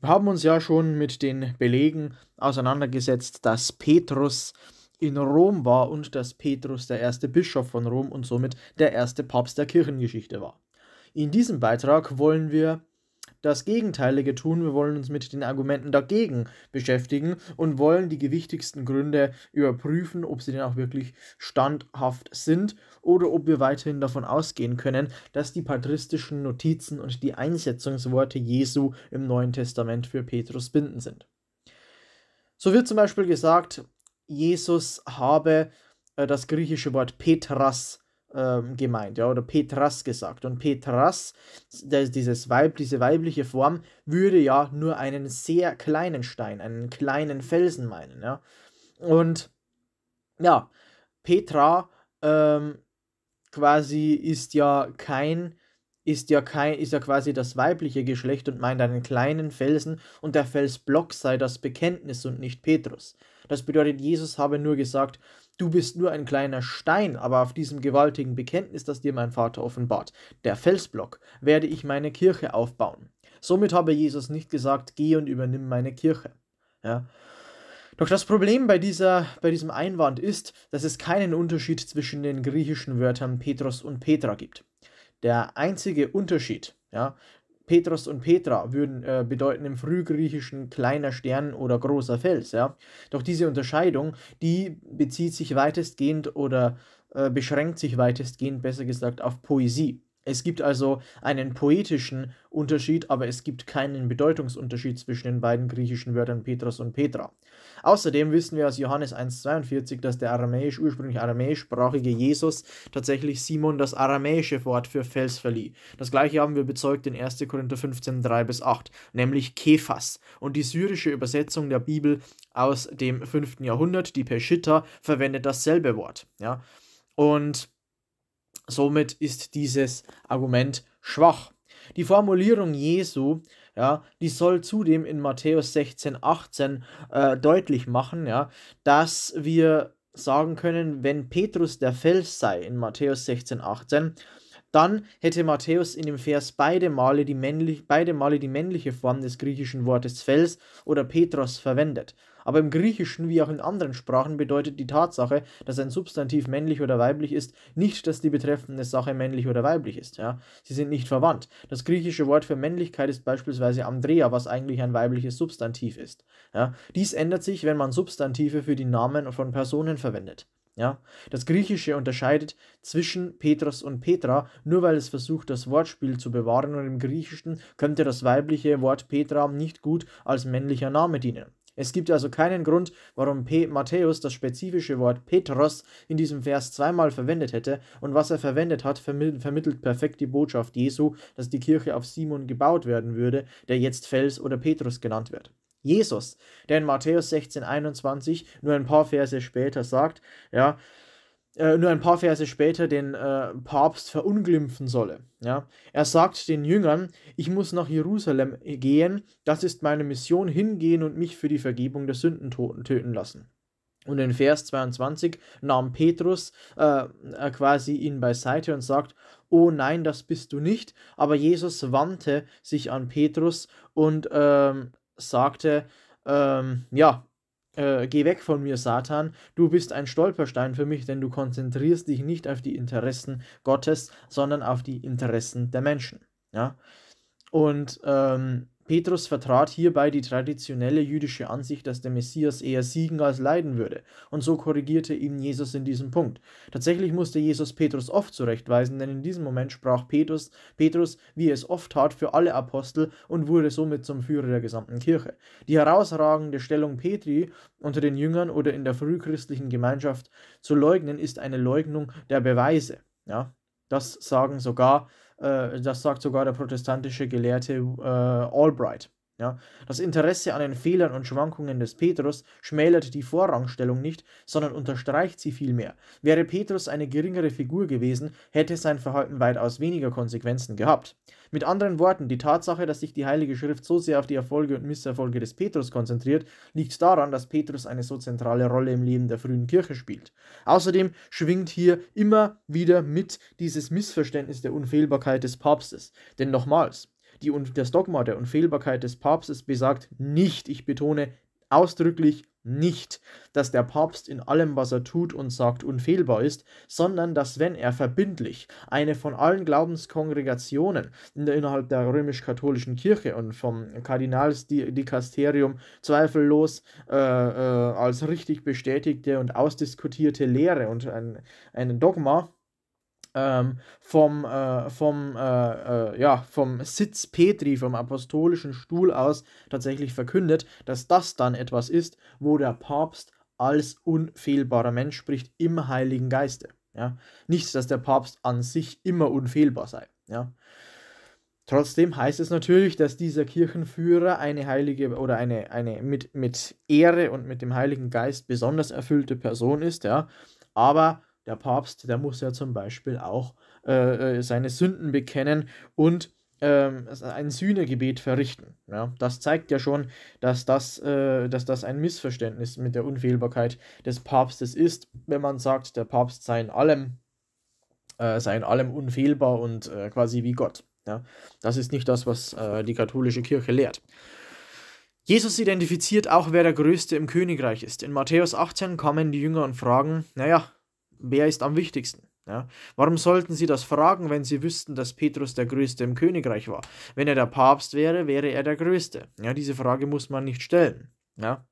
Wir haben uns ja schon mit den Belegen auseinandergesetzt, dass Petrus in Rom war und dass Petrus der erste Bischof von Rom und somit der erste Papst der Kirchengeschichte war. In diesem Beitrag wollen wir das Gegenteilige tun. Wir wollen uns mit den Argumenten dagegen beschäftigen und wollen die gewichtigsten Gründe überprüfen, ob sie denn auch wirklich standhaft sind oder ob wir weiterhin davon ausgehen können, dass die patristischen Notizen und die Einsetzungsworte Jesu im Neuen Testament für Petrus bindend sind. So wird zum Beispiel gesagt, Jesus habe äh, das griechische Wort Petras ähm, gemeint, ja, oder Petras gesagt. Und Petras, das, dieses Weib, diese weibliche Form, würde ja nur einen sehr kleinen Stein, einen kleinen Felsen meinen, ja. Und ja, Petra ähm, quasi ist ja kein ist ja kein, ist ja quasi das weibliche Geschlecht und meint einen kleinen Felsen und der Felsblock sei das Bekenntnis und nicht Petrus. Das bedeutet, Jesus habe nur gesagt, Du bist nur ein kleiner Stein, aber auf diesem gewaltigen Bekenntnis, das dir mein Vater offenbart, der Felsblock, werde ich meine Kirche aufbauen. Somit habe Jesus nicht gesagt, geh und übernimm meine Kirche. Ja. Doch das Problem bei, dieser, bei diesem Einwand ist, dass es keinen Unterschied zwischen den griechischen Wörtern Petros und Petra gibt. Der einzige Unterschied ja, Petros und Petra würden äh, bedeuten im Frühgriechischen kleiner Stern oder großer Fels, ja. Doch diese Unterscheidung, die bezieht sich weitestgehend oder äh, beschränkt sich weitestgehend, besser gesagt, auf Poesie. Es gibt also einen poetischen Unterschied, aber es gibt keinen Bedeutungsunterschied zwischen den beiden griechischen Wörtern Petros und Petra. Außerdem wissen wir aus Johannes 1,42, dass der aramäisch, ursprünglich aramäischsprachige Jesus tatsächlich Simon das aramäische Wort für Fels verlieh. Das gleiche haben wir bezeugt in 1. Korinther 15, 3 bis 8, nämlich Kephas. Und die syrische Übersetzung der Bibel aus dem 5. Jahrhundert, die Peschitta, verwendet dasselbe Wort. Ja? Und Somit ist dieses Argument schwach. Die Formulierung Jesu, ja, die soll zudem in Matthäus 16, 18 äh, deutlich machen, ja, dass wir sagen können, wenn Petrus der Fels sei in Matthäus 16, 18, dann hätte Matthäus in dem Vers beide Male die, männlich, beide Male die männliche Form des griechischen Wortes Fels oder Petros verwendet aber im Griechischen wie auch in anderen Sprachen bedeutet die Tatsache, dass ein Substantiv männlich oder weiblich ist, nicht, dass die betreffende Sache männlich oder weiblich ist. Ja? Sie sind nicht verwandt. Das griechische Wort für Männlichkeit ist beispielsweise Andrea, was eigentlich ein weibliches Substantiv ist. Ja? Dies ändert sich, wenn man Substantive für die Namen von Personen verwendet. Ja? Das Griechische unterscheidet zwischen Petros und Petra, nur weil es versucht, das Wortspiel zu bewahren und im Griechischen könnte das weibliche Wort Petra nicht gut als männlicher Name dienen. Es gibt also keinen Grund, warum P. Matthäus das spezifische Wort Petros in diesem Vers zweimal verwendet hätte und was er verwendet hat, vermittelt perfekt die Botschaft Jesu, dass die Kirche auf Simon gebaut werden würde, der jetzt Fels oder Petrus genannt wird. Jesus, der in Matthäus 16,21 nur ein paar Verse später sagt, ja, äh, nur ein paar Verse später den äh, Papst verunglimpfen solle. Ja? Er sagt den Jüngern, ich muss nach Jerusalem äh, gehen, das ist meine Mission, hingehen und mich für die Vergebung der Sünden töten lassen. Und in Vers 22 nahm Petrus äh, äh, quasi ihn beiseite und sagt, oh nein, das bist du nicht. Aber Jesus wandte sich an Petrus und ähm, sagte, ähm, ja, äh, geh weg von mir, Satan, du bist ein Stolperstein für mich, denn du konzentrierst dich nicht auf die Interessen Gottes, sondern auf die Interessen der Menschen. Ja? Und ähm, Petrus vertrat hierbei die traditionelle jüdische Ansicht, dass der Messias eher siegen als leiden würde, und so korrigierte ihn Jesus in diesem Punkt. Tatsächlich musste Jesus Petrus oft zurechtweisen, denn in diesem Moment sprach Petrus, Petrus, wie er es oft tat, für alle Apostel und wurde somit zum Führer der gesamten Kirche. Die herausragende Stellung Petri unter den Jüngern oder in der frühchristlichen Gemeinschaft zu leugnen, ist eine Leugnung der Beweise. Ja, das sagen sogar äh, das sagt sogar der protestantische Gelehrte äh, Albright. Ja, das Interesse an den Fehlern und Schwankungen des Petrus schmälert die Vorrangstellung nicht, sondern unterstreicht sie vielmehr. Wäre Petrus eine geringere Figur gewesen, hätte sein Verhalten weitaus weniger Konsequenzen gehabt. Mit anderen Worten, die Tatsache, dass sich die Heilige Schrift so sehr auf die Erfolge und Misserfolge des Petrus konzentriert, liegt daran, dass Petrus eine so zentrale Rolle im Leben der frühen Kirche spielt. Außerdem schwingt hier immer wieder mit dieses Missverständnis der Unfehlbarkeit des Papstes. Denn nochmals, die, das Dogma der Unfehlbarkeit des Papstes besagt nicht, ich betone ausdrücklich nicht, dass der Papst in allem, was er tut und sagt, unfehlbar ist, sondern dass, wenn er verbindlich eine von allen Glaubenskongregationen innerhalb der römisch-katholischen Kirche und vom Kardinalsdikasterium zweifellos äh, äh, als richtig bestätigte und ausdiskutierte Lehre und ein, ein Dogma ähm, vom, äh, vom, äh, äh, ja, vom Sitz Petri, vom apostolischen Stuhl aus tatsächlich verkündet, dass das dann etwas ist, wo der Papst als unfehlbarer Mensch spricht im Heiligen Geiste. Ja? Nicht, dass der Papst an sich immer unfehlbar sei. Ja? Trotzdem heißt es natürlich, dass dieser Kirchenführer eine heilige oder eine, eine mit, mit Ehre und mit dem Heiligen Geist besonders erfüllte Person ist, ja. Aber der Papst, der muss ja zum Beispiel auch äh, äh seine Sünden bekennen und ähm, ein Sühnegebet verrichten. Ja? Das zeigt ja schon, dass das, äh, dass das ein Missverständnis mit der Unfehlbarkeit des Papstes ist, wenn man sagt, der Papst sei in allem, äh, sei in allem unfehlbar und äh, quasi wie Gott. Ja? Das ist nicht das, was äh, die katholische Kirche lehrt. Jesus identifiziert auch, wer der Größte im Königreich ist. In Matthäus 18 kamen die Jünger und fragen, naja, wer ist am wichtigsten? Ja? Warum sollten sie das fragen, wenn sie wüssten, dass Petrus der Größte im Königreich war? Wenn er der Papst wäre, wäre er der Größte. Ja, diese Frage muss man nicht stellen. Ja?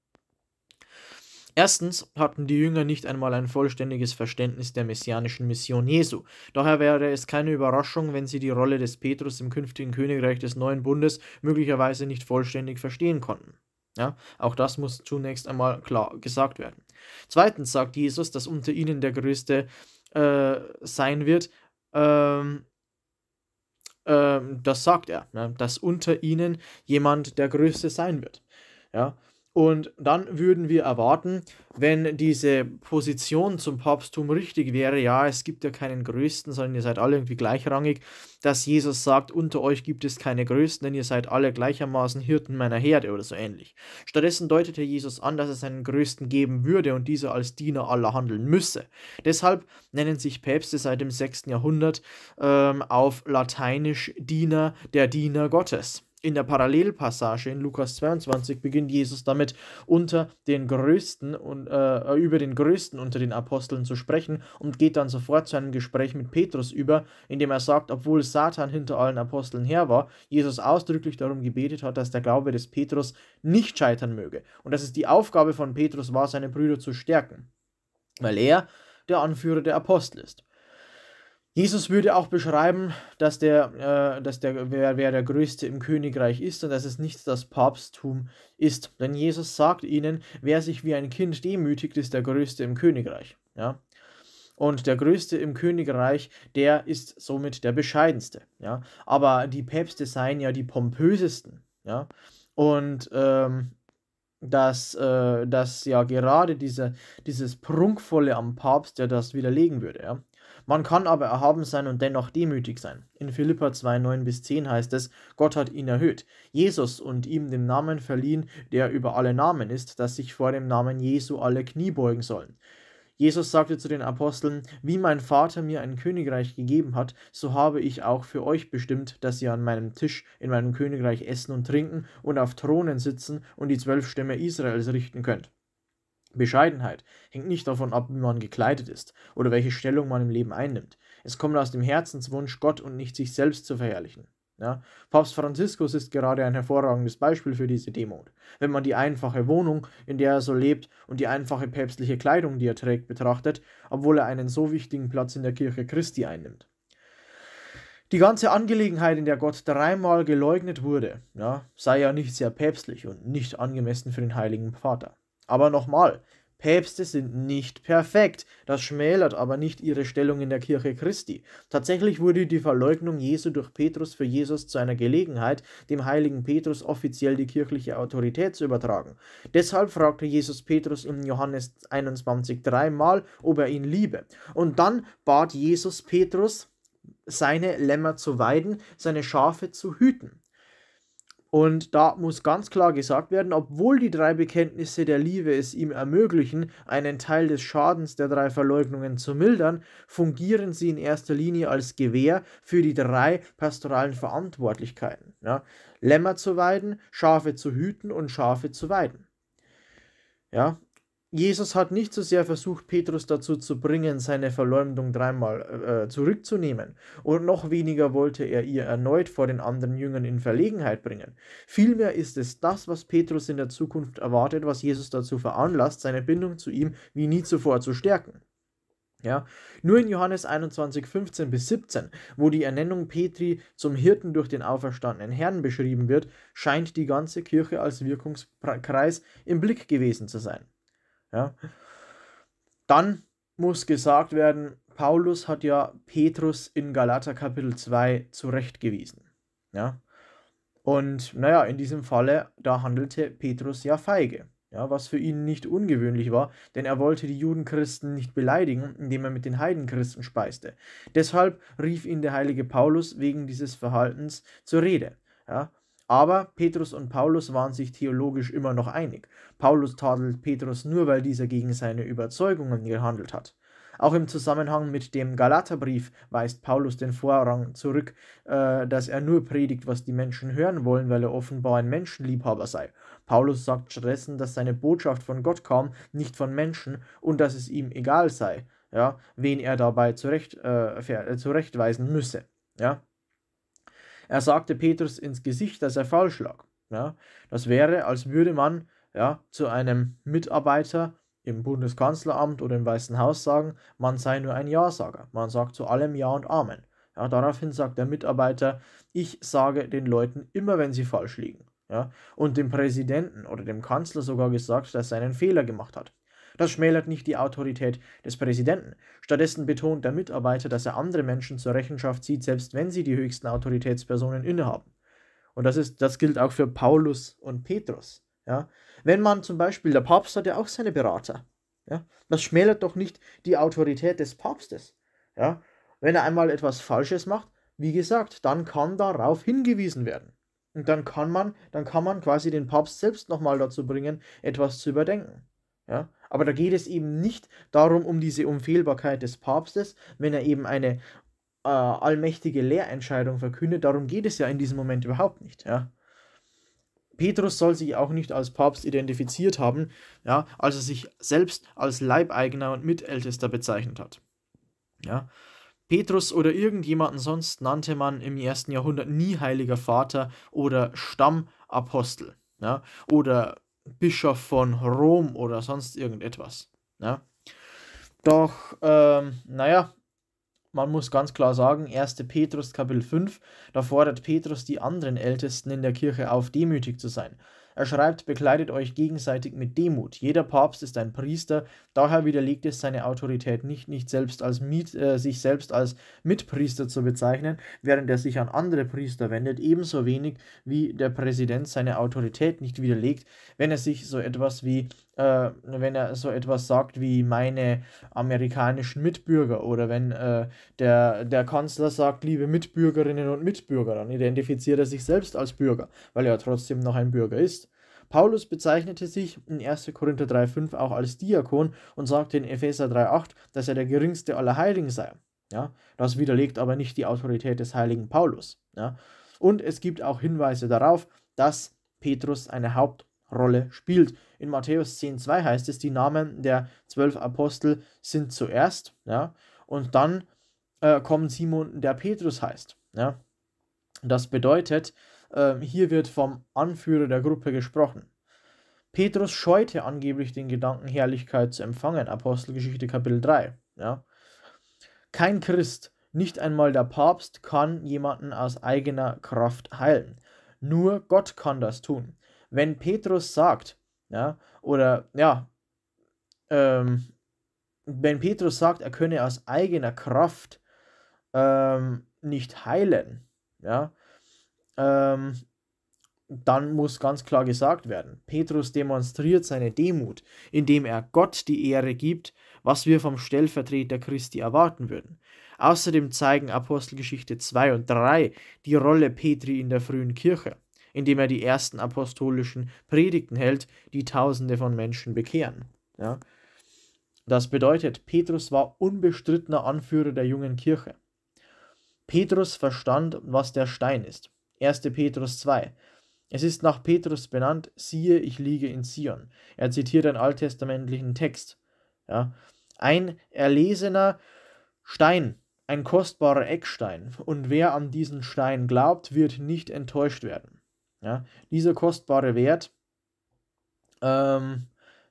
Erstens hatten die Jünger nicht einmal ein vollständiges Verständnis der messianischen Mission Jesu. Daher wäre es keine Überraschung, wenn sie die Rolle des Petrus im künftigen Königreich des neuen Bundes möglicherweise nicht vollständig verstehen konnten. Ja, auch das muss zunächst einmal klar gesagt werden. Zweitens sagt Jesus, dass unter ihnen der Größte äh, sein wird. Ähm, ähm, das sagt er, ne? dass unter ihnen jemand der Größte sein wird. Ja? Und dann würden wir erwarten, wenn diese Position zum Papsttum richtig wäre, ja, es gibt ja keinen Größten, sondern ihr seid alle irgendwie gleichrangig, dass Jesus sagt, unter euch gibt es keine Größten, denn ihr seid alle gleichermaßen Hirten meiner Herde oder so ähnlich. Stattdessen deutete Jesus an, dass es einen Größten geben würde und dieser als Diener aller handeln müsse. Deshalb nennen sich Päpste seit dem 6. Jahrhundert ähm, auf Lateinisch Diener der Diener Gottes. In der Parallelpassage in Lukas 22 beginnt Jesus damit, unter den Größten und äh, über den Größten unter den Aposteln zu sprechen und geht dann sofort zu einem Gespräch mit Petrus über, indem er sagt, obwohl Satan hinter allen Aposteln her war, Jesus ausdrücklich darum gebetet hat, dass der Glaube des Petrus nicht scheitern möge und dass es die Aufgabe von Petrus war, seine Brüder zu stärken, weil er der Anführer der Apostel ist. Jesus würde auch beschreiben, dass der, äh, dass der wer, wer der Größte im Königreich ist und dass es nicht das Papsttum ist. Denn Jesus sagt ihnen, wer sich wie ein Kind demütigt, ist der Größte im Königreich. Ja? Und der Größte im Königreich, der ist somit der Bescheidenste. Ja? Aber die Päpste seien ja die pompösesten. Ja? Und ähm, dass, äh, dass ja gerade diese, dieses Prunkvolle am Papst, der das widerlegen würde. Ja? Man kann aber erhaben sein und dennoch demütig sein. In Philippa 2, 9 bis 10 heißt es, Gott hat ihn erhöht, Jesus und ihm den Namen verliehen, der über alle Namen ist, dass sich vor dem Namen Jesu alle Knie beugen sollen. Jesus sagte zu den Aposteln, wie mein Vater mir ein Königreich gegeben hat, so habe ich auch für euch bestimmt, dass ihr an meinem Tisch in meinem Königreich essen und trinken und auf Thronen sitzen und die zwölf Stämme Israels richten könnt. Bescheidenheit hängt nicht davon ab, wie man gekleidet ist oder welche Stellung man im Leben einnimmt. Es kommt aus dem Herzenswunsch, Gott und nicht sich selbst zu verherrlichen. Ja? Papst Franziskus ist gerade ein hervorragendes Beispiel für diese Demut. Wenn man die einfache Wohnung, in der er so lebt, und die einfache päpstliche Kleidung, die er trägt, betrachtet, obwohl er einen so wichtigen Platz in der Kirche Christi einnimmt. Die ganze Angelegenheit, in der Gott dreimal geleugnet wurde, ja, sei ja nicht sehr päpstlich und nicht angemessen für den heiligen Vater. Aber nochmal, Päpste sind nicht perfekt, das schmälert aber nicht ihre Stellung in der Kirche Christi. Tatsächlich wurde die Verleugnung Jesu durch Petrus für Jesus zu einer Gelegenheit, dem heiligen Petrus offiziell die kirchliche Autorität zu übertragen. Deshalb fragte Jesus Petrus in Johannes 21 dreimal, ob er ihn liebe. Und dann bat Jesus Petrus, seine Lämmer zu weiden, seine Schafe zu hüten. Und da muss ganz klar gesagt werden, obwohl die drei Bekenntnisse der Liebe es ihm ermöglichen, einen Teil des Schadens der drei Verleugnungen zu mildern, fungieren sie in erster Linie als Gewehr für die drei pastoralen Verantwortlichkeiten. Ja? Lämmer zu weiden, Schafe zu hüten und Schafe zu weiden. Ja, Jesus hat nicht so sehr versucht, Petrus dazu zu bringen, seine Verleumdung dreimal äh, äh, zurückzunehmen, und noch weniger wollte er ihr erneut vor den anderen Jüngern in Verlegenheit bringen. Vielmehr ist es das, was Petrus in der Zukunft erwartet, was Jesus dazu veranlasst, seine Bindung zu ihm wie nie zuvor zu stärken. Ja, nur in Johannes 21, 15 bis 17, wo die Ernennung Petri zum Hirten durch den auferstandenen Herrn beschrieben wird, scheint die ganze Kirche als Wirkungskreis im Blick gewesen zu sein. Ja. Dann muss gesagt werden, Paulus hat ja Petrus in Galater Kapitel 2 zurechtgewiesen. Ja. Und naja, in diesem Falle, da handelte Petrus ja feige. Ja, was für ihn nicht ungewöhnlich war, denn er wollte die Judenchristen nicht beleidigen, indem er mit den Heidenchristen speiste. Deshalb rief ihn der heilige Paulus wegen dieses Verhaltens zur Rede. Ja, aber Petrus und Paulus waren sich theologisch immer noch einig. Paulus tadelt Petrus nur, weil dieser gegen seine Überzeugungen gehandelt hat. Auch im Zusammenhang mit dem Galaterbrief weist Paulus den Vorrang zurück, äh, dass er nur predigt, was die Menschen hören wollen, weil er offenbar ein Menschenliebhaber sei. Paulus sagt stattdessen, dass seine Botschaft von Gott kam, nicht von Menschen, und dass es ihm egal sei, ja, wen er dabei zurecht, äh, zurechtweisen müsse. Ja. Er sagte Petrus ins Gesicht, dass er falsch lag. Ja, das wäre, als würde man ja, zu einem Mitarbeiter im Bundeskanzleramt oder im Weißen Haus sagen, man sei nur ein Ja-Sager. Man sagt zu allem Ja und Amen. Ja, daraufhin sagt der Mitarbeiter, ich sage den Leuten immer, wenn sie falsch liegen. Ja, und dem Präsidenten oder dem Kanzler sogar gesagt, dass er einen Fehler gemacht hat. Das schmälert nicht die Autorität des Präsidenten. Stattdessen betont der Mitarbeiter, dass er andere Menschen zur Rechenschaft zieht, selbst wenn sie die höchsten Autoritätspersonen innehaben. Und das, ist, das gilt auch für Paulus und Petrus. Ja? Wenn man zum Beispiel, der Papst hat ja auch seine Berater. Ja? Das schmälert doch nicht die Autorität des Papstes. Ja? Wenn er einmal etwas Falsches macht, wie gesagt, dann kann darauf hingewiesen werden. Und dann kann man, dann kann man quasi den Papst selbst nochmal dazu bringen, etwas zu überdenken. Ja? Aber da geht es eben nicht darum, um diese Unfehlbarkeit des Papstes, wenn er eben eine äh, allmächtige Lehrentscheidung verkündet. Darum geht es ja in diesem Moment überhaupt nicht. Ja. Petrus soll sich auch nicht als Papst identifiziert haben, ja, als er sich selbst als Leibeigener und Mitältester bezeichnet hat. Ja. Petrus oder irgendjemanden sonst nannte man im ersten Jahrhundert nie heiliger Vater oder Stammapostel ja, oder Bischof von Rom oder sonst irgendetwas. Ne? Doch, ähm, naja, man muss ganz klar sagen, 1. Petrus Kapitel 5, da fordert Petrus die anderen Ältesten in der Kirche auf, demütig zu sein. Er schreibt, bekleidet euch gegenseitig mit Demut. Jeder Papst ist ein Priester, daher widerlegt es seine Autorität nicht, nicht selbst als Miet, äh, sich selbst als Mitpriester zu bezeichnen, während er sich an andere Priester wendet, ebenso wenig wie der Präsident seine Autorität nicht widerlegt, wenn er sich so etwas wie äh, wenn er so etwas sagt wie meine amerikanischen Mitbürger oder wenn äh, der, der Kanzler sagt, liebe Mitbürgerinnen und Mitbürger, dann identifiziert er sich selbst als Bürger, weil er trotzdem noch ein Bürger ist. Paulus bezeichnete sich in 1. Korinther 3,5 auch als Diakon und sagte in Epheser 3,8, dass er der geringste aller Heiligen sei. Ja, das widerlegt aber nicht die Autorität des heiligen Paulus. Ja. Und es gibt auch Hinweise darauf, dass Petrus eine Haupt- Rolle spielt. In Matthäus 10,2 heißt es, die Namen der zwölf Apostel sind zuerst, ja, und dann äh, kommt Simon, der Petrus heißt. Ja. Das bedeutet, äh, hier wird vom Anführer der Gruppe gesprochen. Petrus scheute angeblich den Gedanken, Herrlichkeit zu empfangen, Apostelgeschichte Kapitel 3. Ja. Kein Christ, nicht einmal der Papst, kann jemanden aus eigener Kraft heilen. Nur Gott kann das tun wenn Petrus sagt, ja, oder ja, ähm, wenn Petrus sagt, er könne aus eigener Kraft ähm, nicht heilen, ja, ähm, dann muss ganz klar gesagt werden, Petrus demonstriert seine Demut, indem er Gott die Ehre gibt, was wir vom Stellvertreter Christi erwarten würden. Außerdem zeigen Apostelgeschichte 2 und 3 die Rolle Petri in der frühen Kirche indem er die ersten apostolischen Predigten hält, die Tausende von Menschen bekehren. Ja? Das bedeutet, Petrus war unbestrittener Anführer der jungen Kirche. Petrus verstand, was der Stein ist. 1. Petrus 2. Es ist nach Petrus benannt, siehe, ich liege in Zion. Er zitiert einen alttestamentlichen Text. Ja? Ein erlesener Stein, ein kostbarer Eckstein, und wer an diesen Stein glaubt, wird nicht enttäuscht werden. Ja, dieser kostbare Wert, ähm,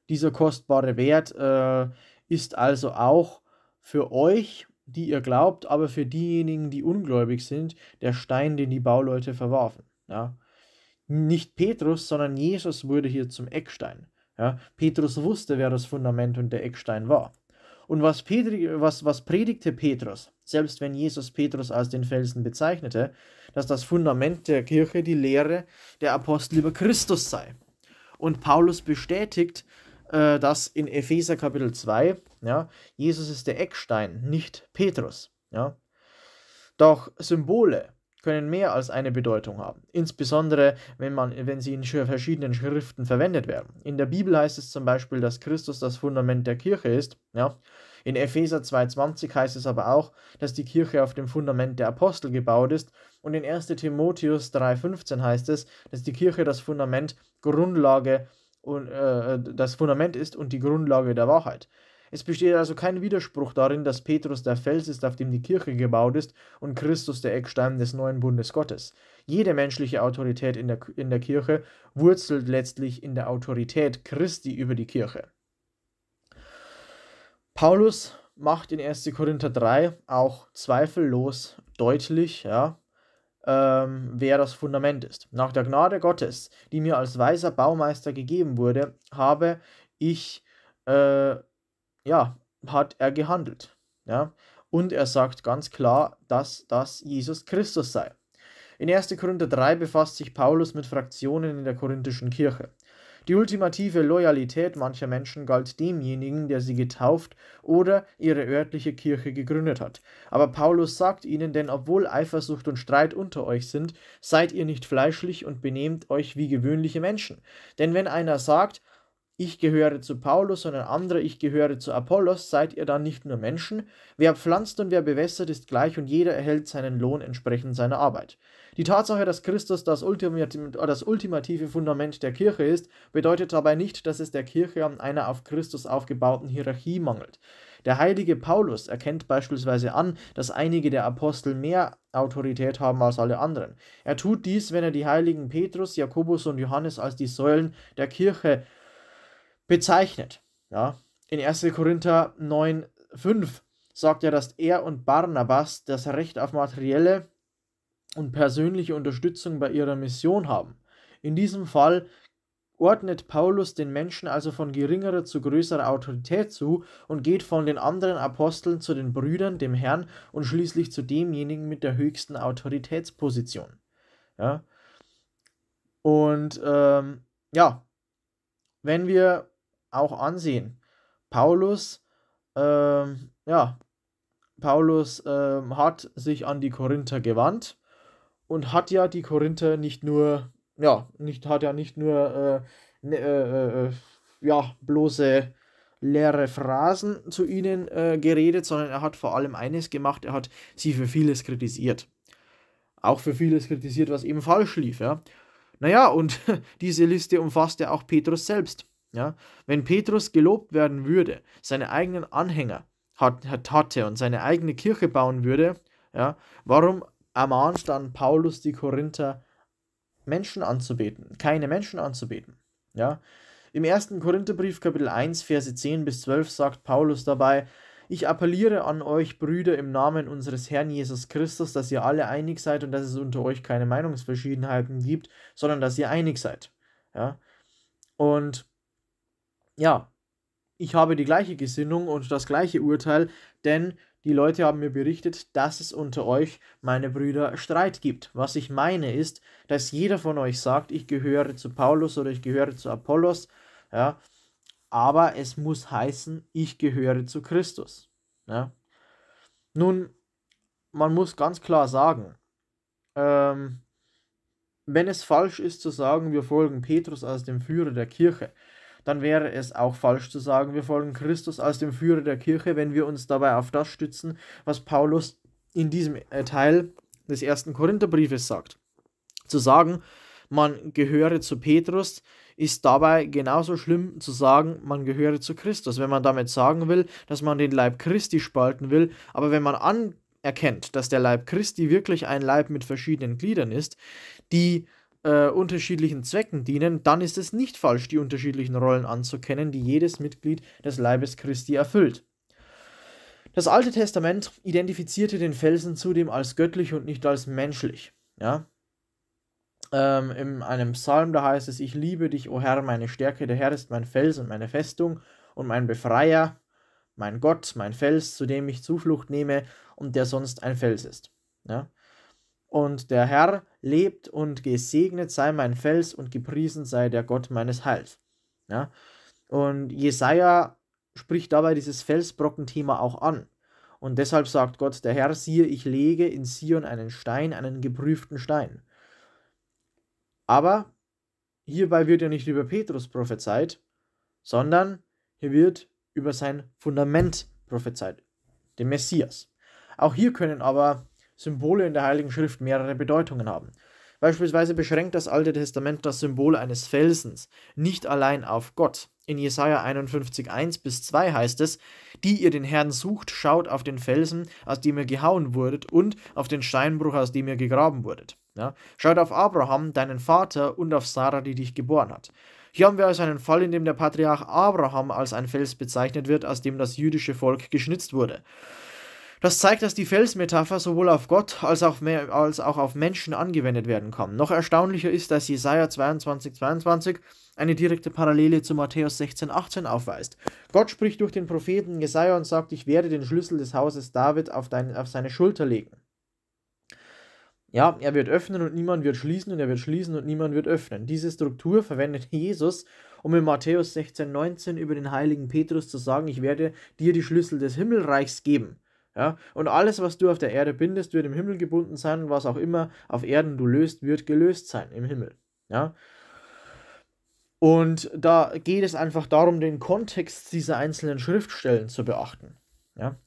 dieser kostbare Wert äh, ist also auch für euch, die ihr glaubt, aber für diejenigen, die ungläubig sind, der Stein, den die Bauleute verwarfen. Ja. Nicht Petrus, sondern Jesus wurde hier zum Eckstein. Ja. Petrus wusste, wer das Fundament und der Eckstein war. Und was, Petri, was, was predigte Petrus, selbst wenn Jesus Petrus als den Felsen bezeichnete, dass das Fundament der Kirche die Lehre der Apostel über Christus sei. Und Paulus bestätigt äh, das in Epheser Kapitel 2, ja, Jesus ist der Eckstein, nicht Petrus. Ja. Doch Symbole können mehr als eine Bedeutung haben, insbesondere wenn, man, wenn sie in verschiedenen Schriften verwendet werden. In der Bibel heißt es zum Beispiel, dass Christus das Fundament der Kirche ist. Ja? In Epheser 2.20 heißt es aber auch, dass die Kirche auf dem Fundament der Apostel gebaut ist und in 1 Timotheus 3.15 heißt es, dass die Kirche das Fundament, Grundlage und, äh, das Fundament ist und die Grundlage der Wahrheit. Es besteht also kein Widerspruch darin, dass Petrus der Fels ist, auf dem die Kirche gebaut ist und Christus der Eckstein des neuen Bundes Gottes. Jede menschliche Autorität in der, in der Kirche wurzelt letztlich in der Autorität Christi über die Kirche. Paulus macht in 1. Korinther 3 auch zweifellos deutlich, ja, ähm, wer das Fundament ist. Nach der Gnade Gottes, die mir als weiser Baumeister gegeben wurde, habe ich, äh, ja, hat er gehandelt. Ja? Und er sagt ganz klar, dass das Jesus Christus sei. In 1. Korinther 3 befasst sich Paulus mit Fraktionen in der korinthischen Kirche. Die ultimative Loyalität mancher Menschen galt demjenigen, der sie getauft oder ihre örtliche Kirche gegründet hat. Aber Paulus sagt ihnen, denn obwohl Eifersucht und Streit unter euch sind, seid ihr nicht fleischlich und benehmt euch wie gewöhnliche Menschen. Denn wenn einer sagt, ich gehöre zu Paulus, sondern andere, ich gehöre zu Apollos, seid ihr dann nicht nur Menschen? Wer pflanzt und wer bewässert, ist gleich und jeder erhält seinen Lohn entsprechend seiner Arbeit. Die Tatsache, dass Christus das, ultimative Fundament der Kirche ist, bedeutet dabei nicht, dass es der Kirche an einer auf Christus aufgebauten Hierarchie mangelt. Der heilige Paulus erkennt beispielsweise an, dass einige der Apostel mehr Autorität haben als alle anderen. Er tut dies, wenn er die heiligen Petrus, Jakobus und Johannes als die Säulen der Kirche bezeichnet. Ja? In 1. Korinther 9,5 sagt er, dass er und Barnabas das Recht auf materielle und persönliche Unterstützung bei ihrer Mission haben. In diesem Fall ordnet Paulus den Menschen also von geringerer zu größerer Autorität zu und geht von den anderen Aposteln zu den Brüdern, dem Herrn und schließlich zu demjenigen mit der höchsten Autoritätsposition. Ja. Und ähm, ja, wenn wir auch ansehen. Paulus, ähm, ja, Paulus ähm, hat sich an die Korinther gewandt und hat ja die Korinther nicht nur, ja, nicht, hat ja nicht nur, äh, ne, äh, äh, äh ja, bloße leere Phrasen zu ihnen äh, geredet, sondern er hat vor allem eines gemacht, er hat sie für vieles kritisiert. Auch für vieles kritisiert, was eben falsch lief, ja. Naja, und diese Liste umfasst ja auch Petrus selbst. Ja? Wenn Petrus gelobt werden würde, seine eigenen Anhänger hat, hatte und seine eigene Kirche bauen würde, ja, warum ermahnt dann Paulus die Korinther, Menschen anzubeten, keine Menschen anzubeten? Ja? Im 1. Korintherbrief, Kapitel 1, Verse 10 bis 12, sagt Paulus dabei: Ich appelliere an euch, Brüder, im Namen unseres Herrn Jesus Christus, dass ihr alle einig seid und dass es unter euch keine Meinungsverschiedenheiten gibt, sondern dass ihr einig seid. Ja? Und ja, ich habe die gleiche Gesinnung und das gleiche Urteil, denn die Leute haben mir berichtet, dass es unter euch, meine Brüder, Streit gibt. Was ich meine ist, dass jeder von euch sagt, ich gehöre zu Paulus oder ich gehöre zu Apollos, ja, aber es muss heißen, ich gehöre zu Christus. Ja. Nun, man muss ganz klar sagen, ähm, wenn es falsch ist zu sagen, wir folgen Petrus als dem Führer der Kirche, dann wäre es auch falsch zu sagen, wir folgen Christus als dem Führer der Kirche, wenn wir uns dabei auf das stützen, was Paulus in diesem äh, Teil des ersten Korintherbriefes sagt. Zu sagen, man gehöre zu Petrus, ist dabei genauso schlimm zu sagen, man gehöre zu Christus, wenn man damit sagen will, dass man den Leib Christi spalten will, aber wenn man anerkennt, dass der Leib Christi wirklich ein Leib mit verschiedenen Gliedern ist, die äh, unterschiedlichen Zwecken dienen, dann ist es nicht falsch, die unterschiedlichen Rollen anzukennen, die jedes Mitglied des Leibes Christi erfüllt. Das Alte Testament identifizierte den Felsen zudem als göttlich und nicht als menschlich. Ja? Ähm, in einem Psalm, da heißt es, ich liebe dich, o Herr, meine Stärke, der Herr ist mein Fels und meine Festung und mein Befreier, mein Gott, mein Fels, zu dem ich Zuflucht nehme und der sonst ein Fels ist. Ja? Und der Herr lebt und gesegnet sei mein Fels und gepriesen sei der Gott meines Heils. Ja? Und Jesaja spricht dabei dieses Felsbrockenthema auch an. Und deshalb sagt Gott, der Herr, siehe, ich lege in Sion einen Stein, einen geprüften Stein. Aber hierbei wird ja nicht über Petrus prophezeit, sondern hier wird über sein Fundament prophezeit, den Messias. Auch hier können aber Symbole in der Heiligen Schrift mehrere Bedeutungen haben. Beispielsweise beschränkt das Alte Testament das Symbol eines Felsens nicht allein auf Gott. In Jesaja 51, 1 bis 2 heißt es: Die ihr den Herrn sucht, schaut auf den Felsen, aus dem ihr gehauen wurdet, und auf den Steinbruch, aus dem ihr gegraben wurdet. Ja? Schaut auf Abraham, deinen Vater, und auf Sarah, die dich geboren hat. Hier haben wir also einen Fall, in dem der Patriarch Abraham als ein Fels bezeichnet wird, aus dem das jüdische Volk geschnitzt wurde. Das zeigt, dass die Felsmetapher sowohl auf Gott als auch, mehr, als auch auf Menschen angewendet werden kann. Noch erstaunlicher ist, dass Jesaja 22, 22 eine direkte Parallele zu Matthäus 16, 18 aufweist. Gott spricht durch den Propheten Jesaja und sagt: Ich werde den Schlüssel des Hauses David auf, dein, auf seine Schulter legen. Ja, er wird öffnen und niemand wird schließen und er wird schließen und niemand wird öffnen. Diese Struktur verwendet Jesus, um in Matthäus 16, 19 über den heiligen Petrus zu sagen, ich werde dir die Schlüssel des Himmelreichs geben. Ja? Und alles, was du auf der Erde bindest, wird im Himmel gebunden sein und was auch immer auf Erden du löst, wird gelöst sein im Himmel. Ja? Und da geht es einfach darum, den Kontext dieser einzelnen Schriftstellen zu beachten. Ja?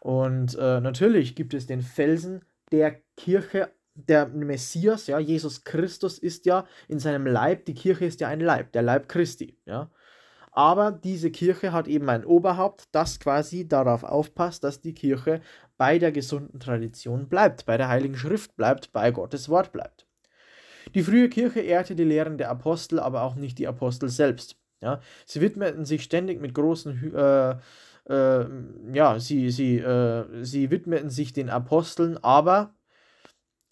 Und äh, natürlich gibt es den Felsen der Kirche, der Messias, ja, Jesus Christus ist ja in seinem Leib, die Kirche ist ja ein Leib, der Leib Christi, ja. Aber diese Kirche hat eben ein Oberhaupt, das quasi darauf aufpasst, dass die Kirche bei der gesunden Tradition bleibt, bei der Heiligen Schrift bleibt, bei Gottes Wort bleibt. Die frühe Kirche ehrte die Lehren der Apostel, aber auch nicht die Apostel selbst. Ja, sie widmeten sich ständig mit großen äh, äh, ja, sie, sie, äh, sie widmeten sich den Aposteln, aber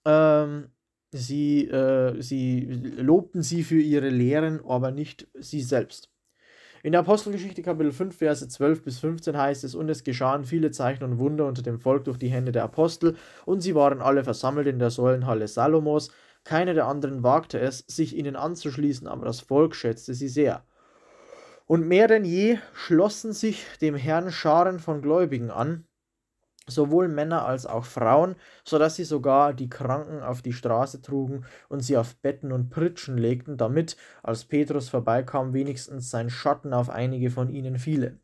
ähm, sie, äh, sie lobten sie für ihre Lehren, aber nicht sie selbst. In der Apostelgeschichte Kapitel 5, Verse 12 bis 15 heißt es, und es geschahen viele Zeichen und Wunder unter dem Volk durch die Hände der Apostel, und sie waren alle versammelt in der Säulenhalle Salomos, keiner der anderen wagte es, sich ihnen anzuschließen, aber das Volk schätzte sie sehr. Und mehr denn je schlossen sich dem Herrn Scharen von Gläubigen an, sowohl Männer als auch Frauen, so dass sie sogar die Kranken auf die Straße trugen und sie auf Betten und Pritschen legten, damit, als Petrus vorbeikam, wenigstens sein Schatten auf einige von ihnen fiele.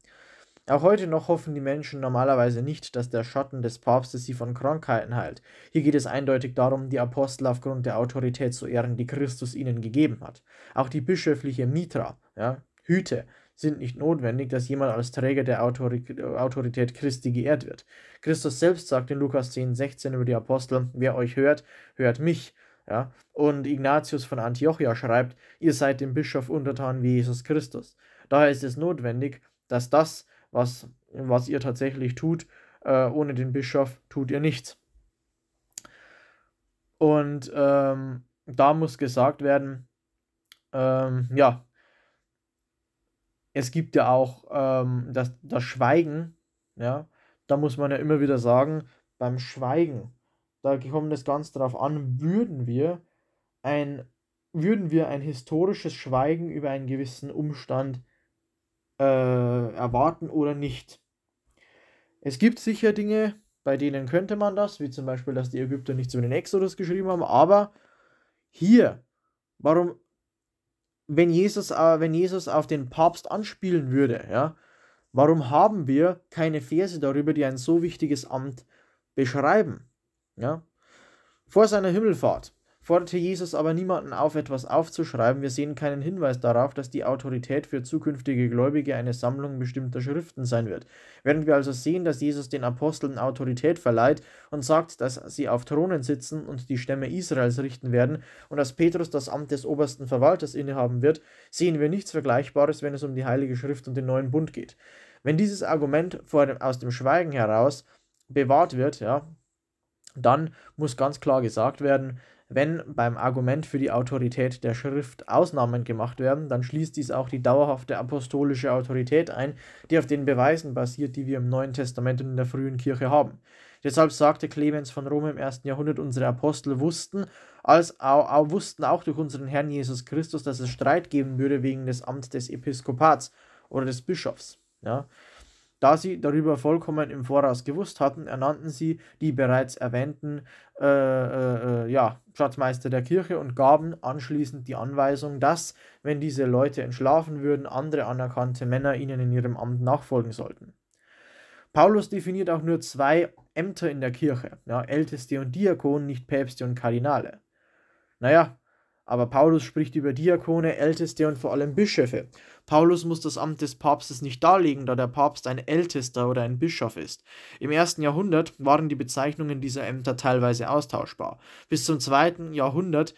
Auch heute noch hoffen die Menschen normalerweise nicht, dass der Schatten des Papstes sie von Krankheiten heilt. Hier geht es eindeutig darum, die Apostel aufgrund der Autorität zu ehren, die Christus ihnen gegeben hat. Auch die bischöfliche Mitra, ja, Hüte, sind nicht notwendig, dass jemand als Träger der Autori Autorität Christi geehrt wird. Christus selbst sagt in Lukas 10, 16 über die Apostel, wer euch hört, hört mich. Ja? Und Ignatius von Antiochia schreibt, ihr seid dem Bischof untertan wie Jesus Christus. Daher ist es notwendig, dass das, was, was ihr tatsächlich tut, äh, ohne den Bischof tut ihr nichts. Und ähm, da muss gesagt werden, ähm, ja, es gibt ja auch ähm, das, das Schweigen, ja, da muss man ja immer wieder sagen, beim Schweigen, da kommt es ganz darauf an, würden wir ein, würden wir ein historisches Schweigen über einen gewissen Umstand äh, erwarten oder nicht. Es gibt sicher Dinge, bei denen könnte man das, wie zum Beispiel, dass die Ägypter nichts über den Exodus geschrieben haben, aber hier, warum wenn Jesus, äh, wenn Jesus auf den Papst anspielen würde, ja, warum haben wir keine Verse darüber, die ein so wichtiges Amt beschreiben? Ja? Vor seiner Himmelfahrt forderte Jesus aber niemanden auf, etwas aufzuschreiben, wir sehen keinen Hinweis darauf, dass die Autorität für zukünftige Gläubige eine Sammlung bestimmter Schriften sein wird. Während wir also sehen, dass Jesus den Aposteln Autorität verleiht und sagt, dass sie auf Thronen sitzen und die Stämme Israels richten werden und dass Petrus das Amt des obersten Verwalters innehaben wird, sehen wir nichts Vergleichbares, wenn es um die Heilige Schrift und den neuen Bund geht. Wenn dieses Argument dem, aus dem Schweigen heraus bewahrt wird, ja, dann muss ganz klar gesagt werden, wenn beim Argument für die Autorität der Schrift Ausnahmen gemacht werden, dann schließt dies auch die dauerhafte apostolische Autorität ein, die auf den Beweisen basiert, die wir im Neuen Testament und in der frühen Kirche haben. Deshalb sagte Clemens von Rom im ersten Jahrhundert, unsere Apostel wussten, als auch, auch wussten auch durch unseren Herrn Jesus Christus, dass es Streit geben würde wegen des Amts des Episkopats oder des Bischofs. Ja? Da sie darüber vollkommen im Voraus gewusst hatten, ernannten sie die bereits erwähnten äh, äh, äh, ja, Schatzmeister der Kirche und gaben anschließend die Anweisung, dass, wenn diese Leute entschlafen würden, andere anerkannte Männer ihnen in ihrem Amt nachfolgen sollten. Paulus definiert auch nur zwei Ämter in der Kirche, ja, Älteste und Diakon, nicht Päpste und Kardinale. Naja, aber Paulus spricht über Diakone, Älteste und vor allem Bischöfe. Paulus muss das Amt des Papstes nicht darlegen, da der Papst ein Ältester oder ein Bischof ist. Im ersten Jahrhundert waren die Bezeichnungen dieser Ämter teilweise austauschbar. Bis zum zweiten Jahrhundert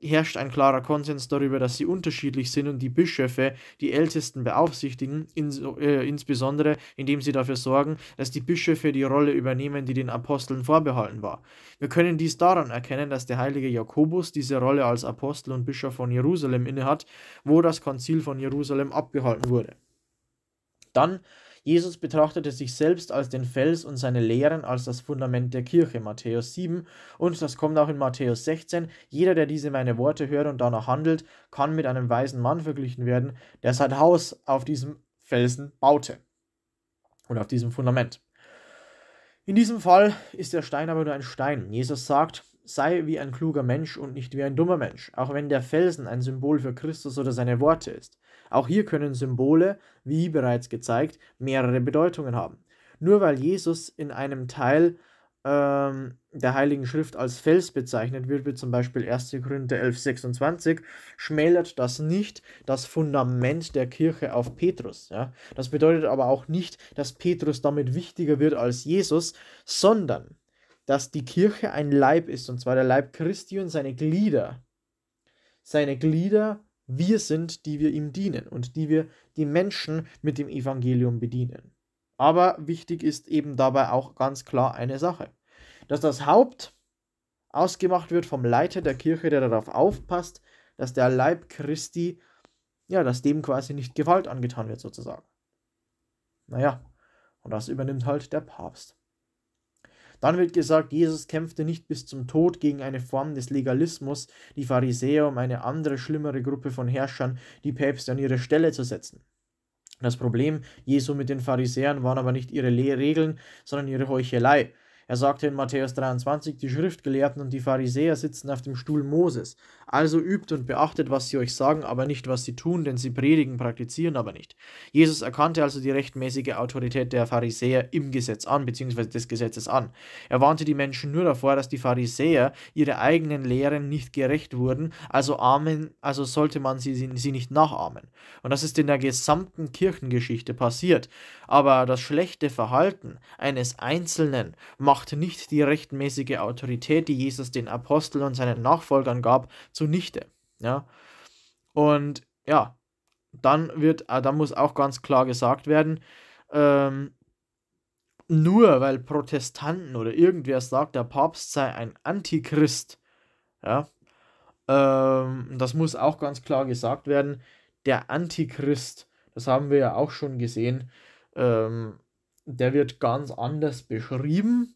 herrscht ein klarer Konsens darüber, dass sie unterschiedlich sind und die Bischöfe die Ältesten beaufsichtigen, ins, äh, insbesondere indem sie dafür sorgen, dass die Bischöfe die Rolle übernehmen, die den Aposteln vorbehalten war. Wir können dies daran erkennen, dass der heilige Jakobus diese Rolle als Apostel und Bischof von Jerusalem innehat, wo das Konzil von Jerusalem abgehalten wurde. Dann Jesus betrachtete sich selbst als den Fels und seine Lehren als das Fundament der Kirche, Matthäus 7. Und das kommt auch in Matthäus 16. Jeder, der diese meine Worte hört und danach handelt, kann mit einem weisen Mann verglichen werden, der sein Haus auf diesem Felsen baute. Und auf diesem Fundament. In diesem Fall ist der Stein aber nur ein Stein. Jesus sagt, sei wie ein kluger Mensch und nicht wie ein dummer Mensch, auch wenn der Felsen ein Symbol für Christus oder seine Worte ist. Auch hier können Symbole, wie bereits gezeigt, mehrere Bedeutungen haben. Nur weil Jesus in einem Teil ähm, der Heiligen Schrift als Fels bezeichnet wird, wie zum Beispiel 1. Korinther 11, 26, schmälert das nicht das Fundament der Kirche auf Petrus. Ja? Das bedeutet aber auch nicht, dass Petrus damit wichtiger wird als Jesus, sondern dass die Kirche ein Leib ist, und zwar der Leib Christi und seine Glieder. Seine Glieder wir sind, die wir ihm dienen und die wir die Menschen mit dem Evangelium bedienen. Aber wichtig ist eben dabei auch ganz klar eine Sache, dass das Haupt ausgemacht wird vom Leiter der Kirche, der darauf aufpasst, dass der Leib Christi, ja, dass dem quasi nicht Gewalt angetan wird sozusagen. Naja, und das übernimmt halt der Papst. Dann wird gesagt, Jesus kämpfte nicht bis zum Tod gegen eine Form des Legalismus, die Pharisäer um eine andere, schlimmere Gruppe von Herrschern, die Päpste an ihre Stelle zu setzen. Das Problem Jesu mit den Pharisäern waren aber nicht ihre Regeln, sondern ihre Heuchelei. Er sagte in Matthäus 23, die Schriftgelehrten und die Pharisäer sitzen auf dem Stuhl Moses. Also übt und beachtet, was sie euch sagen, aber nicht, was sie tun, denn sie predigen, praktizieren aber nicht. Jesus erkannte also die rechtmäßige Autorität der Pharisäer im Gesetz an, beziehungsweise des Gesetzes an. Er warnte die Menschen nur davor, dass die Pharisäer ihre eigenen Lehren nicht gerecht wurden, also, ahmen, also sollte man sie, sie nicht nachahmen. Und das ist in der gesamten Kirchengeschichte passiert aber das schlechte Verhalten eines Einzelnen macht nicht die rechtmäßige Autorität, die Jesus den Aposteln und seinen Nachfolgern gab, zunichte. Ja? Und ja, dann wird, äh, da muss auch ganz klar gesagt werden, ähm, nur weil Protestanten oder irgendwer sagt, der Papst sei ein Antichrist, ja, ähm, das muss auch ganz klar gesagt werden, der Antichrist, das haben wir ja auch schon gesehen, ähm, der wird ganz anders beschrieben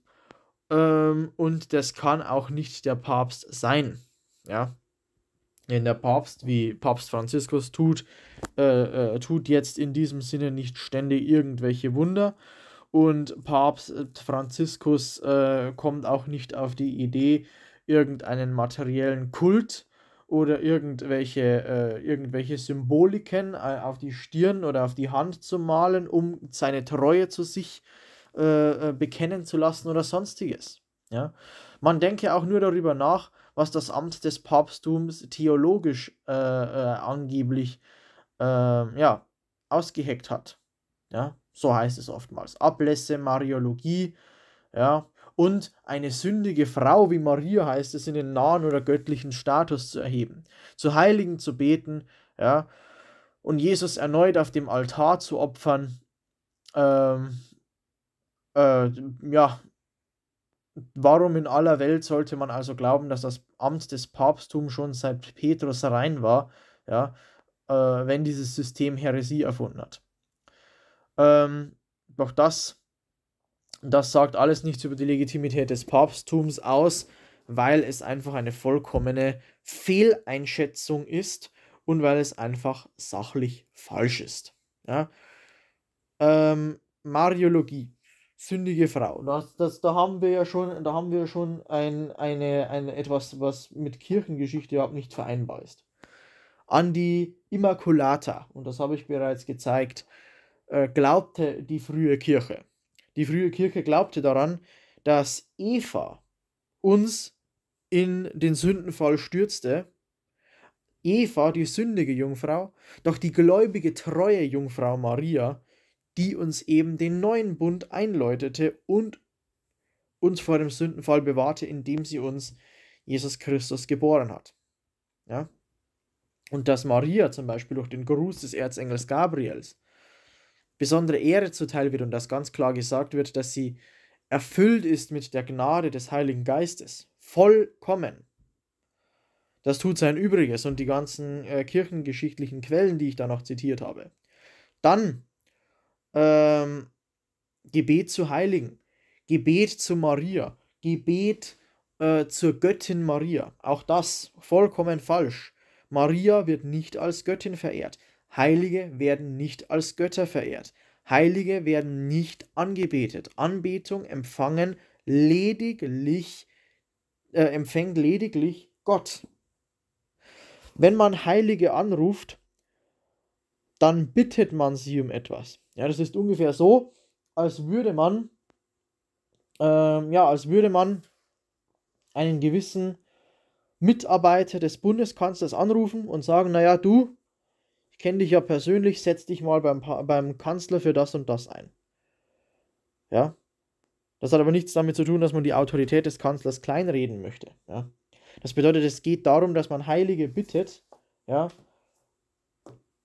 ähm, und das kann auch nicht der Papst sein. Ja. Denn der Papst, wie Papst Franziskus tut, äh, äh, tut jetzt in diesem Sinne nicht ständig irgendwelche Wunder. Und Papst Franziskus äh, kommt auch nicht auf die Idee, irgendeinen materiellen Kult oder irgendwelche, äh, irgendwelche Symboliken äh, auf die Stirn oder auf die Hand zu malen, um seine Treue zu sich äh, äh bekennen zu lassen oder sonstiges. Ja? Man denke auch nur darüber nach, was das Amt des Papsttums theologisch äh, äh, angeblich ähm, ja, ausgeheckt hat. Ja? So heißt es oftmals. Ablässe, Mariologie, ja, und eine sündige Frau wie Maria heißt es in den nahen oder göttlichen Status zu erheben, zu Heiligen zu beten, ja, und Jesus erneut auf dem Altar zu opfern, ähm, äh, ja, warum in aller Welt sollte man also glauben, dass das Amt des Papsttums schon seit Petrus rein war, ja, äh, wenn dieses System Häresie erfunden hat. Ähm, doch das das sagt alles nichts über die Legitimität des Papsttums aus, weil es einfach eine vollkommene Fehleinschätzung ist und weil es einfach sachlich falsch ist. Ja? Ähm, Mariologie, sündige Frau. Das, das, da haben wir ja schon, da haben wir schon ein, eine, ein, etwas, was mit Kirchengeschichte überhaupt nicht vereinbar ist. An die Immaculata, und das habe ich bereits gezeigt, äh, glaubte die frühe Kirche. Die frühe Kirche glaubte daran, dass Eva uns in den Sündenfall stürzte. Eva, die sündige Jungfrau, doch die gläubige, treue Jungfrau Maria, die uns eben den neuen Bund einläutete und uns vor dem Sündenfall bewahrte, indem sie uns Jesus Christus geboren hat. Ja? Und dass Maria zum Beispiel durch den Gruß des Erzengels Gabriels besondere Ehre zuteil wird und dass ganz klar gesagt wird, dass sie erfüllt ist mit der Gnade des Heiligen Geistes, vollkommen. Das tut sein Übriges und die ganzen äh, kirchengeschichtlichen Quellen, die ich da noch zitiert habe. Dann ähm, Gebet zu Heiligen, Gebet zu Maria, Gebet äh, zur Göttin Maria. Auch das vollkommen falsch. Maria wird nicht als Göttin verehrt. Heilige werden nicht als Götter verehrt. Heilige werden nicht angebetet. Anbetung empfangen lediglich, äh, empfängt lediglich Gott. Wenn man Heilige anruft, dann bittet man sie um etwas. Ja, das ist ungefähr so, als würde man, äh, ja, als würde man einen gewissen Mitarbeiter des Bundeskanzlers anrufen und sagen, naja, du, kenne dich ja persönlich, setz dich mal beim, beim Kanzler für das und das ein. Ja. Das hat aber nichts damit zu tun, dass man die Autorität des Kanzlers kleinreden möchte. Ja. Das bedeutet, es geht darum, dass man Heilige bittet, ja,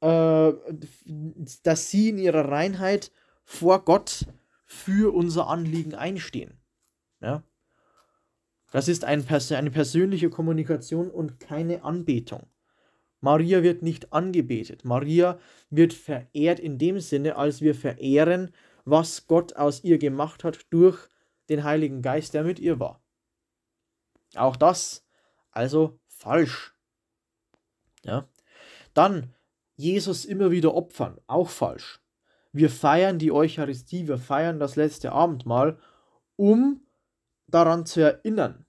äh, dass sie in ihrer Reinheit vor Gott für unser Anliegen einstehen. Ja. Das ist ein Pers eine persönliche Kommunikation und keine Anbetung. Maria wird nicht angebetet. Maria wird verehrt in dem Sinne, als wir verehren, was Gott aus ihr gemacht hat durch den Heiligen Geist, der mit ihr war. Auch das also falsch. Ja. Dann Jesus immer wieder opfern, auch falsch. Wir feiern die Eucharistie, wir feiern das letzte Abendmahl, um daran zu erinnern,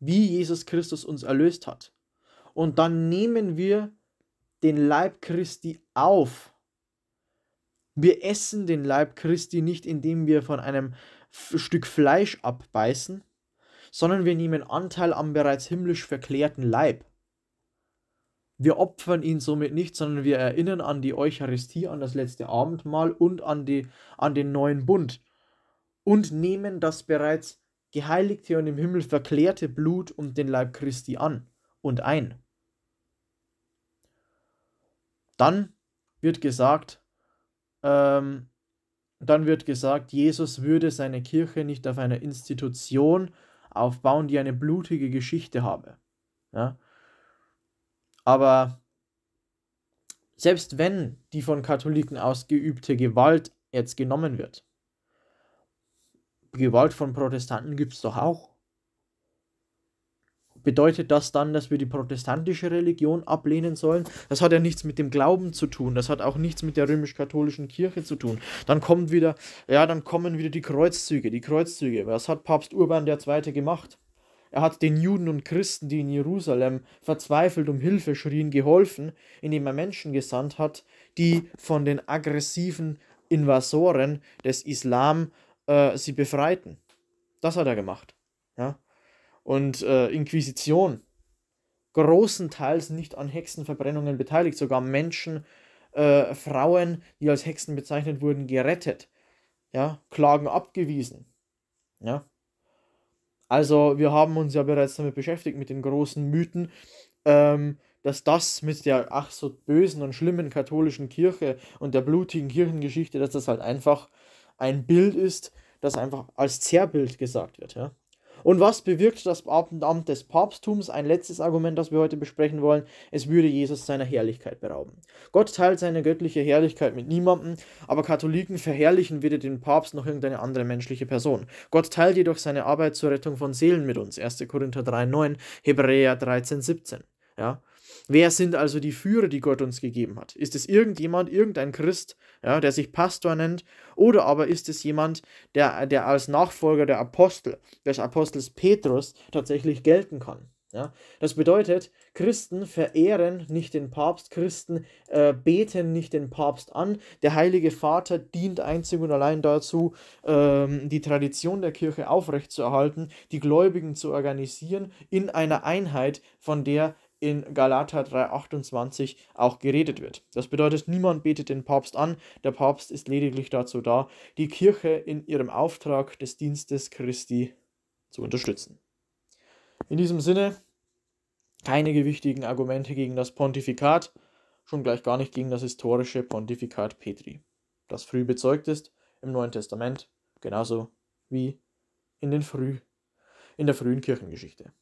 wie Jesus Christus uns erlöst hat. Und dann nehmen wir den Leib Christi auf. Wir essen den Leib Christi nicht, indem wir von einem Stück Fleisch abbeißen, sondern wir nehmen Anteil am bereits himmlisch verklärten Leib. Wir opfern ihn somit nicht, sondern wir erinnern an die Eucharistie, an das letzte Abendmahl und an, die, an den neuen Bund und nehmen das bereits geheiligte und im Himmel verklärte Blut und den Leib Christi an und ein. Dann wird gesagt, ähm, dann wird gesagt, Jesus würde seine Kirche nicht auf einer Institution aufbauen, die eine blutige Geschichte habe. Ja? Aber selbst wenn die von Katholiken ausgeübte Gewalt jetzt genommen wird, Gewalt von Protestanten gibt es doch auch. Bedeutet das dann, dass wir die protestantische Religion ablehnen sollen? Das hat ja nichts mit dem Glauben zu tun. Das hat auch nichts mit der römisch-katholischen Kirche zu tun. Dann kommt wieder, ja, dann kommen wieder die Kreuzzüge, die Kreuzzüge. Was hat Papst Urban II. gemacht? Er hat den Juden und Christen, die in Jerusalem verzweifelt um Hilfe schrien, geholfen, indem er Menschen gesandt hat, die von den aggressiven Invasoren des Islam äh, sie befreiten. Das hat er gemacht und äh, Inquisition großenteils nicht an Hexenverbrennungen beteiligt, sogar Menschen, äh, Frauen, die als Hexen bezeichnet wurden, gerettet, ja, Klagen abgewiesen, ja. Also wir haben uns ja bereits damit beschäftigt, mit den großen Mythen, ähm, dass das mit der ach so bösen und schlimmen katholischen Kirche und der blutigen Kirchengeschichte, dass das halt einfach ein Bild ist, das einfach als Zerrbild gesagt wird, ja. Und was bewirkt das Abendamt des Papsttums? Ein letztes Argument, das wir heute besprechen wollen. Es würde Jesus seiner Herrlichkeit berauben. Gott teilt seine göttliche Herrlichkeit mit niemandem, aber Katholiken verherrlichen weder den Papst noch irgendeine andere menschliche Person. Gott teilt jedoch seine Arbeit zur Rettung von Seelen mit uns. 1. Korinther 3,9, Hebräer 13,17. Ja? Wer sind also die Führer, die Gott uns gegeben hat? Ist es irgendjemand, irgendein Christ, ja, der sich Pastor nennt? Oder aber ist es jemand, der, der als Nachfolger der Apostel, des Apostels Petrus, tatsächlich gelten kann? Ja? Das bedeutet, Christen verehren nicht den Papst, Christen äh, beten nicht den Papst an. Der Heilige Vater dient einzig und allein dazu, ähm, die Tradition der Kirche aufrechtzuerhalten, die Gläubigen zu organisieren in einer Einheit, von der in Galater 3,28 auch geredet wird. Das bedeutet, niemand betet den Papst an, der Papst ist lediglich dazu da, die Kirche in ihrem Auftrag des Dienstes Christi zu unterstützen. In diesem Sinne, keine gewichtigen Argumente gegen das Pontifikat, schon gleich gar nicht gegen das historische Pontifikat Petri, das früh bezeugt ist im Neuen Testament, genauso wie in den früh in der frühen Kirchengeschichte.